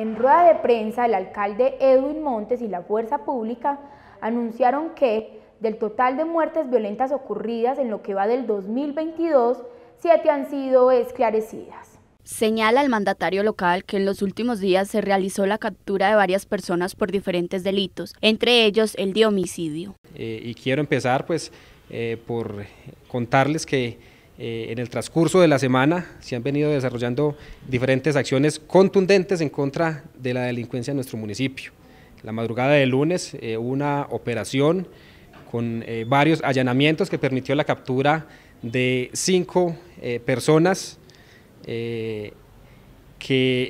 En rueda de prensa, el alcalde Edwin Montes y la Fuerza Pública anunciaron que del total de muertes violentas ocurridas en lo que va del 2022, siete han sido esclarecidas. Señala el mandatario local que en los últimos días se realizó la captura de varias personas por diferentes delitos, entre ellos el de homicidio. Eh, y quiero empezar pues eh, por contarles que eh, en el transcurso de la semana se han venido desarrollando diferentes acciones contundentes en contra de la delincuencia en nuestro municipio. La madrugada del lunes eh, una operación con eh, varios allanamientos que permitió la captura de cinco personas que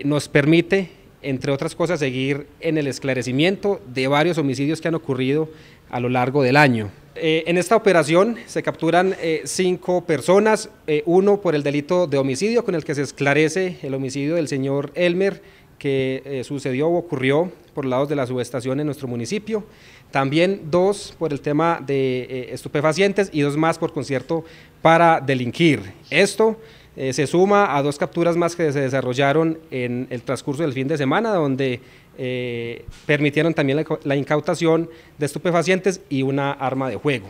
nos permite, entre otras cosas, seguir en el esclarecimiento de varios homicidios que han ocurrido a lo largo del año. Eh, en esta operación se capturan eh, cinco personas, eh, uno por el delito de homicidio, con el que se esclarece el homicidio del señor Elmer, que sucedió o ocurrió por lados de la subestación en nuestro municipio. También dos por el tema de estupefacientes y dos más por concierto para delinquir. Esto eh, se suma a dos capturas más que se desarrollaron en el transcurso del fin de semana, donde eh, permitieron también la, incautación de estupefacientes y una arma de juego.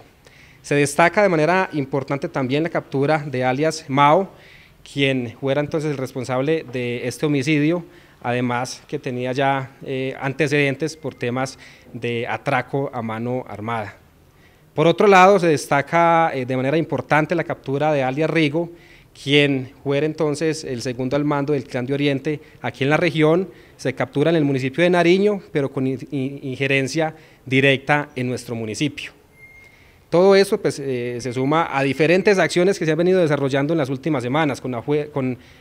Se destaca de manera importante también la captura de alias Mao, quien fuera entonces el responsable de este homicidio, además que tenía ya eh, antecedentes por temas de atraco a mano armada. Por otro lado, se destaca de manera importante la captura de alias Rigo, quien fuera entonces el segundo al mando del Clan de Oriente aquí en la región, se captura en el municipio de Nariño, pero con injerencia directa en nuestro municipio. Todo eso pues, eh, se suma a diferentes acciones que se han venido desarrollando en las últimas semanas con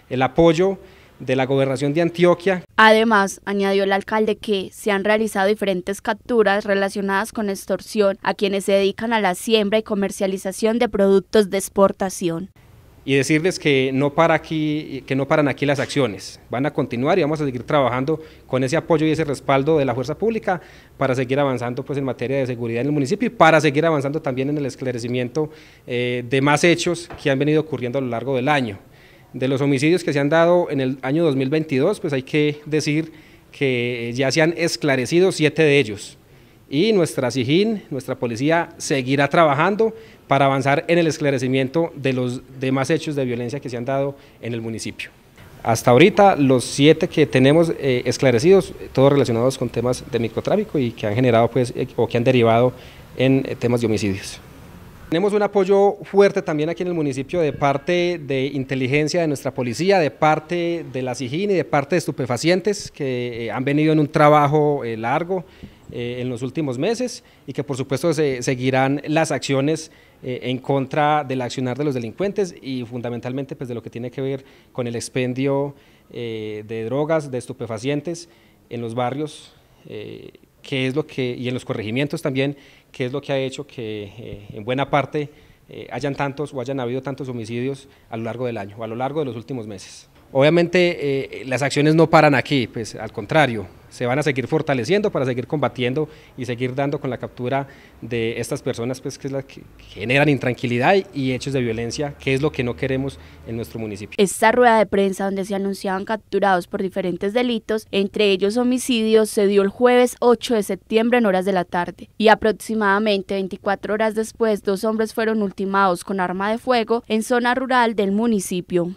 el apoyo de la gobernación de Antioquia. Además, añadió el alcalde que se han realizado diferentes capturas relacionadas con extorsión a quienes se dedican a la siembra y comercialización de productos de exportación y decirles que no, para aquí, que no paran aquí las acciones. Van a continuar y vamos a seguir trabajando con ese apoyo y ese respaldo de la fuerza pública para seguir avanzando pues, en materia de seguridad en el municipio y para seguir avanzando también en el esclarecimiento eh, de más hechos que han venido ocurriendo a lo largo del año. De los homicidios que se han dado en el año 2022, pues hay que decir que ya se han esclarecido siete de ellos y nuestra SIJIN, nuestra policía, seguirá trabajando para avanzar en el esclarecimiento de los demás hechos de violencia que se han dado en el municipio. Hasta ahorita los siete que tenemos eh, esclarecidos, todos relacionados con temas de microtráfico y que han generado pues, eh, o que han derivado en eh, temas de homicidios. Tenemos un apoyo fuerte también aquí en el municipio de parte de inteligencia de nuestra policía, de parte de la SIJIN y de parte de estupefacientes que han venido en un trabajo largo. Eh, en los últimos meses y que por supuesto se seguirán las acciones eh, en contra del accionar de los delincuentes y fundamentalmente pues, de lo que tiene que ver con el expendio eh, de drogas, de estupefacientes en los barrios qué es lo que, y en los corregimientos también, que es lo que ha hecho que en buena parte hayan tantos o hayan habido tantos homicidios a lo largo del año o a lo largo de los últimos meses. Obviamente las acciones no paran aquí, pues al contrario, se van a seguir fortaleciendo para seguir combatiendo y seguir dando con la captura de estas personas pues, que, es la que generan intranquilidad y hechos de violencia, que es lo que no queremos en nuestro municipio. Esta rueda de prensa donde se anunciaban capturados por diferentes delitos, entre ellos homicidios, se dio el jueves 8 de septiembre en horas de la tarde y aproximadamente 24 horas después dos hombres fueron ultimados con arma de fuego en zona rural del municipio.